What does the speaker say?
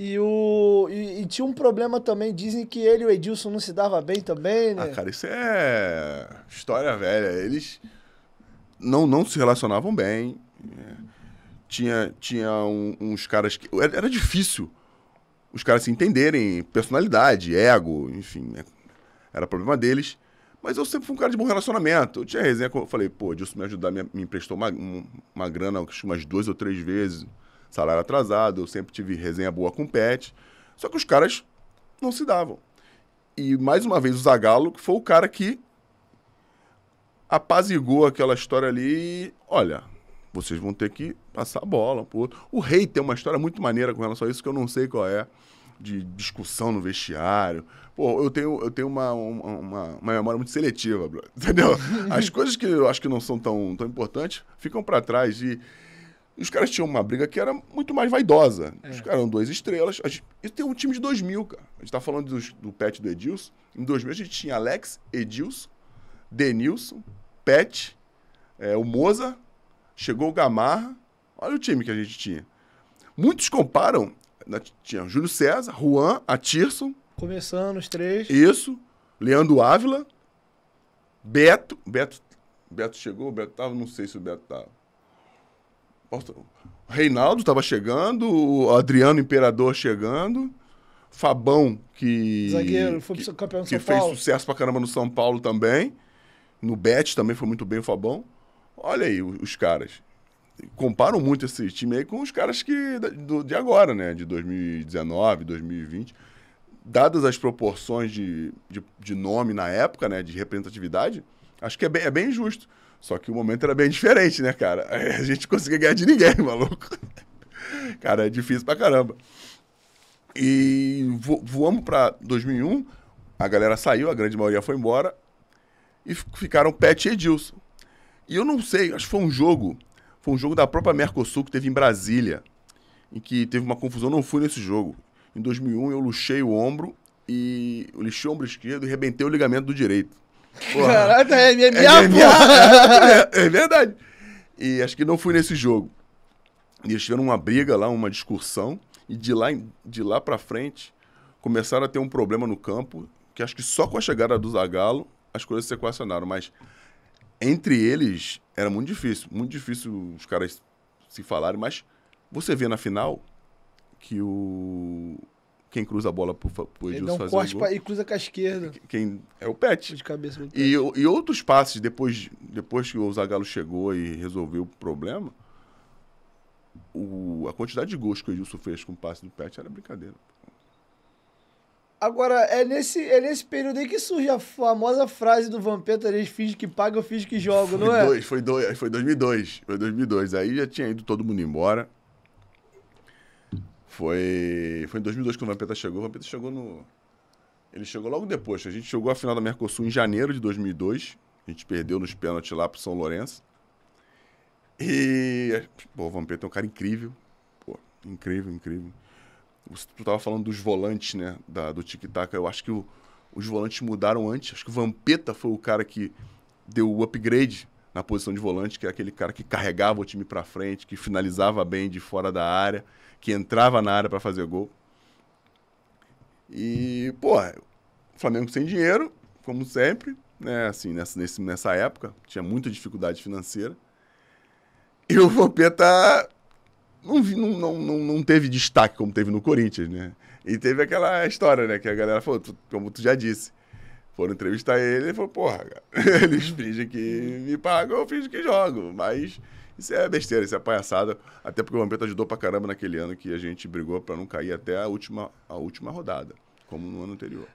E, o, e, e, tinha um problema também, dizem que ele e o Edilson não se dava bem também, né? Ah, cara, isso é história velha. Eles não, não se relacionavam bem. Né? Tinha, tinha um, uns caras que. Era difícil os caras se entenderem, personalidade, ego, enfim. Né? Era problema deles. Mas eu sempre fui um cara de bom relacionamento. Eu tinha resenha, eu falei, pô, Edilson me ajudar, me, me emprestou uma, uma grana, umas duas ou três vezes salário atrasado, eu sempre tive resenha boa com o Pet. Só que os caras não se davam. E mais uma vez o Zagallo foi o cara que apazigou aquela história ali e, olha, vocês vão ter que passar a bola. Pô. O Rei tem uma história muito maneira com relação a isso que eu não sei qual é, de discussão no vestiário. Pô, eu tenho, eu tenho uma, uma, uma memória muito seletiva, bro. entendeu? As coisas que eu acho que não são tão, tão importantes ficam para trás e e os caras tinham uma briga que era muito mais vaidosa. É. Os caras eram duas estrelas. A gente, e tem um time de 2000, cara. A gente tá falando do, do Pet do Edilson. Em 2000 a gente tinha Alex, Edilson, Denilson, Pet, é, o Moza, chegou o Gamarra. Olha o time que a gente tinha. Muitos comparam. Na, né, tinha Júlio César, Juan, Atirson. Começando os três. Isso. Leandro Ávila. Beto. Beto, Beto chegou, Beto tava, não sei se o Beto tava. O Reinaldo estava chegando, o Adriano Imperador chegando, Fabão, que. Zagueiro, foi que, campeão que São fez Paulo. sucesso pra caramba no São Paulo também. No Bet também foi muito bem o Fabão. Olha aí os, os caras. Comparam muito esse time aí com os caras que do, de agora, né? De 2019, 2020. Dadas as proporções de, de, de nome na época, né? De representatividade, Acho que é bem, é bem justo. Só que o momento era bem diferente, né, cara? A gente conseguia ganhar de ninguém, maluco. Cara, é difícil pra caramba. E vo voamos pra 2001, a galera saiu, a grande maioria foi embora, e ficaram Pet e Edilson. E eu não sei, acho que foi um jogo, foi um jogo da própria Mercosul que teve em Brasília, em que teve uma confusão, não fui nesse jogo. Em 2001 eu luxei o ombro, e eu lixei o ombro esquerdo e rebentei o ligamento do direito. Caraca, é minha é é, é, verdade. E acho que não fui nesse jogo. E eles tiveram uma briga lá, uma discussão. E de lá, de lá pra frente, começaram a ter um problema no campo. Que acho que só com a chegada do Zagallo as coisas se equacionaram. Mas entre eles, era muito difícil. Muito difícil os caras se falarem. Mas você vê na final que o quem cruza a bola pro, pro Edilson ele dá corte um pra, e cruza com a esquerda. Quem é o Pet. De cabeça e, e outros passes, depois, depois que o Zagallo chegou e resolveu o problema, o, a quantidade de gols que o Edilson fez com o passe do Pet era brincadeira. Agora, é nesse, é nesse período aí que surge a famosa frase do Vampeta, eles finge que paga, eu finge que jogo, foi não é? dois, é? Foi dois, foi 2002, foi 2002. Aí já tinha ido todo mundo embora. Foi, foi em 2002 que o Vampeta chegou. O Vampeta chegou no. Ele chegou logo depois. A gente chegou à final da Mercosul em janeiro de 2002. A gente perdeu nos pênaltis lá pro São Lourenço. E. Pô, o Vampeta é um cara incrível. Pô, incrível, incrível. Tu tava falando dos volantes, né? Da, do tic-tac. Eu acho que o, os volantes mudaram antes. Acho que o Vampeta foi o cara que deu o upgrade na posição de volante, que era é aquele cara que carregava o time para frente, que finalizava bem de fora da área, que entrava na área para fazer gol. E, pô, Flamengo sem dinheiro, como sempre, né? Assim, nessa, nesse, nessa época, tinha muita dificuldade financeira. E o Vampeta não, não, não, não teve destaque como teve no Corinthians, né? E teve aquela história, né? Que a galera falou, tu, como tu já disse, foram entrevistar ele, ele falou, porra, cara, eles fingem que me pagam, eu fingo que jogo. Mas isso é besteira, isso é palhaçada. Até porque o Vampeta ajudou pra caramba naquele ano que a gente brigou pra não cair até a última, a última rodada, como no ano anterior.